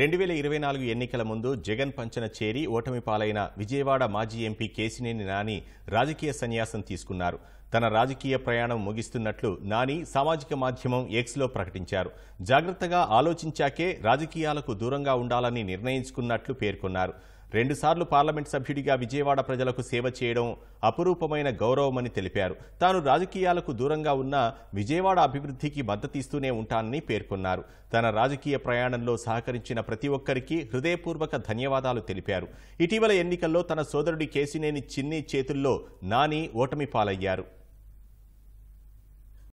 రెండు వేల ఇరవై నాలుగు ఎన్నికల ముందు జగన్ పంచన చేరి ఓటమి పాలైన విజయవాడ మాజీ ఎంపీ కేసినేని నాని రాజకీయ సన్యాసం తీసుకున్నారు తన రాజకీయ ప్రయాణం ముగిస్తున్నట్లు నాని సామాజిక మాధ్యమం ఎక్స్లో ప్రకటించారు జాగ్రత్తగా ఆలోచించాకే రాజకీయాలకు దూరంగా ఉండాలని నిర్ణయించుకున్నట్లు పేర్కొన్నారు రెండుసార్లు పార్లమెంట్ సభ్యుడిగా విజయవాడ ప్రజలకు సేవ చేయడం అపురూపమైన గౌరవమని తెలిపారు తాను రాజకీయాలకు దూరంగా ఉన్న విజయవాడ అభివృద్ధికి మద్దతిస్తూనే ఉంటానని పేర్కొన్నారు తన రాజకీయ ప్రయాణంలో సహకరించిన ప్రతి ఒక్కరికి హృదయపూర్వక ధన్యవాదాలు తెలిపారు ఇటీవల ఎన్నికల్లో తన సోదరుడి కేసినేని చిన్ని చేతుల్లో నాని ఓటమి పాలయ్యారు